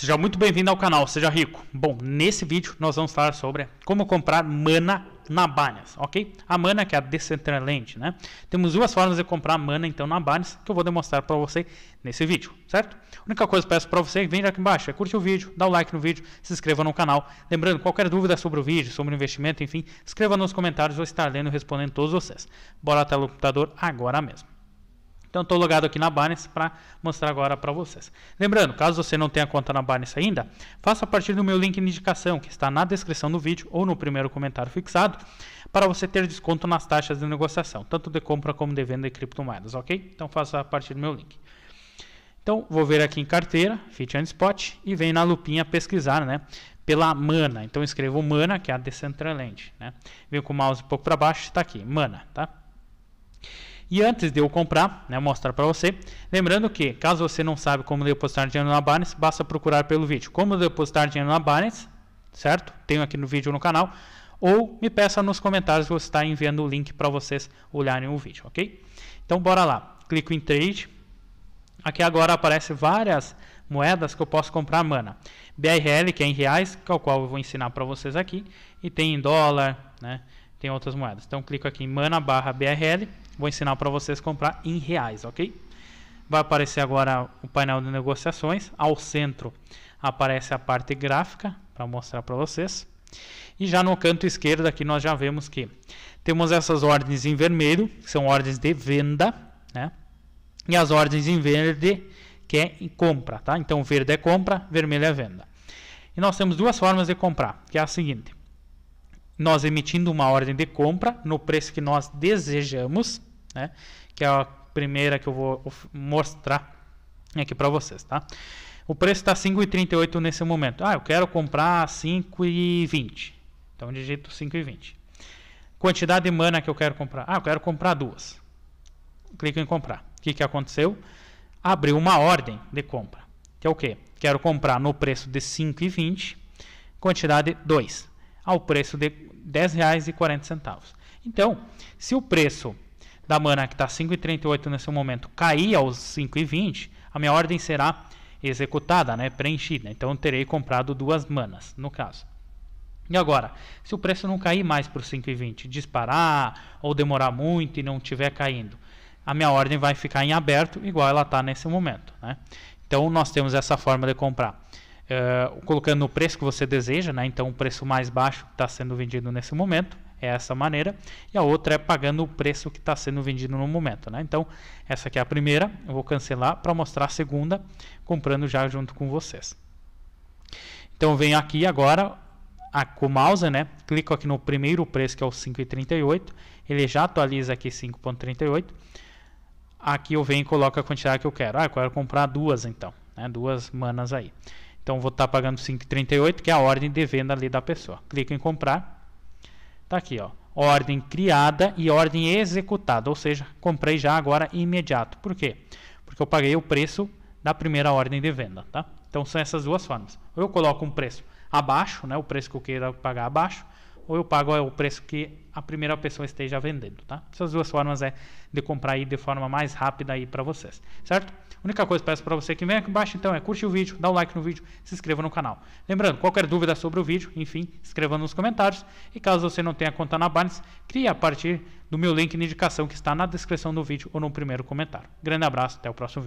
Seja muito bem-vindo ao canal, seja rico. Bom, nesse vídeo nós vamos falar sobre como comprar mana na Binance, ok? A mana que é a Decentraland, né? Temos duas formas de comprar mana então na Binance que eu vou demonstrar para você nesse vídeo, certo? A única coisa que peço para você, vem aqui embaixo, é curte o vídeo, dá o um like no vídeo, se inscreva no canal. Lembrando, qualquer dúvida sobre o vídeo, sobre o investimento, enfim, escreva nos comentários, eu estarei lendo e respondendo todos vocês. Bora até o computador agora mesmo. Então estou logado aqui na Binance para mostrar agora para vocês. Lembrando, caso você não tenha conta na Binance ainda, faça a partir do meu link de indicação que está na descrição do vídeo ou no primeiro comentário fixado para você ter desconto nas taxas de negociação, tanto de compra como de venda de criptomoedas, ok? Então faça a partir do meu link. Então vou ver aqui em carteira, Fit and Spot e vem na lupinha pesquisar, né? Pela Mana. Então escrevo Mana, que é a Decentraland, né? Vem com o mouse um pouco para baixo, está aqui, Mana, tá? E antes de eu comprar, né, mostrar para você, lembrando que caso você não sabe como depositar dinheiro na Binance, basta procurar pelo vídeo como depositar dinheiro na Binance, certo? Tenho aqui no vídeo no canal, ou me peça nos comentários que eu está enviando o link para vocês olharem o vídeo, ok? Então bora lá, clico em trade, aqui agora aparece várias moedas que eu posso comprar mana. BRL que é em reais, que é o qual eu vou ensinar para vocês aqui, e tem em dólar, né? tem outras moedas. Então clico aqui em mana barra BRL, vou ensinar para vocês comprar em reais, ok? Vai aparecer agora o painel de negociações, ao centro aparece a parte gráfica para mostrar para vocês. E já no canto esquerdo aqui nós já vemos que temos essas ordens em vermelho, que são ordens de venda, né? E as ordens em verde, que é em compra, tá? Então verde é compra, vermelho é venda. E nós temos duas formas de comprar, que é a seguinte nós emitindo uma ordem de compra no preço que nós desejamos, né? que é a primeira que eu vou mostrar aqui para vocês, tá? O preço está 5,38 nesse momento. Ah, eu quero comprar 5,20. Então digito 5,20. Quantidade de mana que eu quero comprar. Ah, eu quero comprar duas. Clico em comprar. O que, que aconteceu? Abriu uma ordem de compra. Que é o quê? Quero comprar no preço de 5,20, quantidade 2, ao preço de R$ 10,40. Então, se o preço da mana que está 5,38 nesse momento cair aos 5,20, a minha ordem será executada, né, preenchida. Então, terei comprado duas manas, no caso. E agora, se o preço não cair mais para os 5,20, disparar ou demorar muito e não estiver caindo, a minha ordem vai ficar em aberto, igual ela está nesse momento. Né? Então, nós temos essa forma de comprar uh, colocando o preço que você deseja, né? então o preço mais baixo que está sendo vendido nesse momento é essa maneira, e a outra é pagando o preço que está sendo vendido no momento. Né? Então, essa aqui é a primeira, eu vou cancelar para mostrar a segunda, comprando já junto com vocês. Então, eu venho aqui agora a, com o mouse, né? clico aqui no primeiro preço, que é o 5,38, ele já atualiza aqui 5,38, aqui eu venho e coloco a quantidade que eu quero. Ah, eu quero comprar duas então, né? duas manas aí. Então vou estar pagando 5,38, que é a ordem de venda ali da pessoa. Clica em comprar. Tá aqui, ó. Ordem criada e ordem executada, ou seja, comprei já agora imediato. Por quê? Porque eu paguei o preço da primeira ordem de venda, tá? Então são essas duas formas. Ou eu coloco um preço abaixo, né, o preço que eu queira pagar abaixo, ou eu pago é o preço que a primeira pessoa esteja vendendo, tá? Essas duas formas é de comprar aí de forma mais rápida aí para vocês, certo? A única coisa que peço para você que vem aqui embaixo então é curte o vídeo, dá um like no vídeo, se inscreva no canal. Lembrando, qualquer dúvida sobre o vídeo, enfim, escreva nos comentários. E caso você não tenha conta na Binance, crie a partir do meu link de indicação que está na descrição do vídeo ou no primeiro comentário. Grande abraço, até o próximo vídeo.